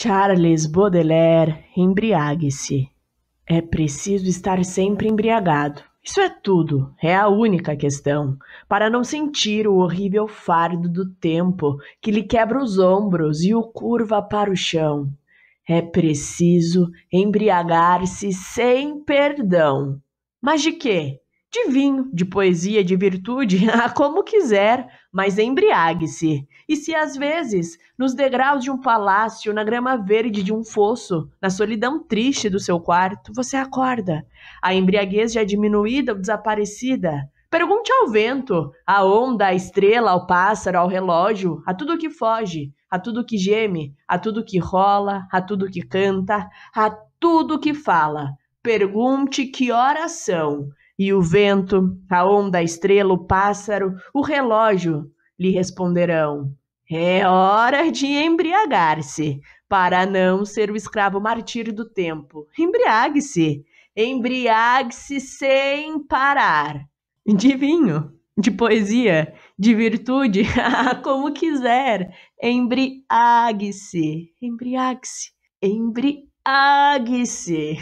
Charles Baudelaire embriague-se. É preciso estar sempre embriagado. Isso é tudo, é a única questão, para não sentir o horrível fardo do tempo que lhe quebra os ombros e o curva para o chão. É preciso embriagar-se sem perdão. Mas de quê? de vinho, de poesia, de virtude, ah, como quiser, mas embriague-se. E se às vezes, nos degraus de um palácio, na grama verde de um fosso, na solidão triste do seu quarto, você acorda, a embriaguez já é diminuída ou desaparecida, pergunte ao vento, à onda, à estrela, ao pássaro, ao relógio, a tudo que foge, a tudo que geme, a tudo que rola, a tudo que canta, a tudo que fala. Pergunte que horas são e o vento, a onda, a estrela, o pássaro, o relógio lhe responderão: É hora de embriagar-se, para não ser o escravo martírio do tempo. Embriague-se, embriague-se sem parar. De vinho, de poesia, de virtude, como quiser. Embriague-se, embriague-se, embriague-se.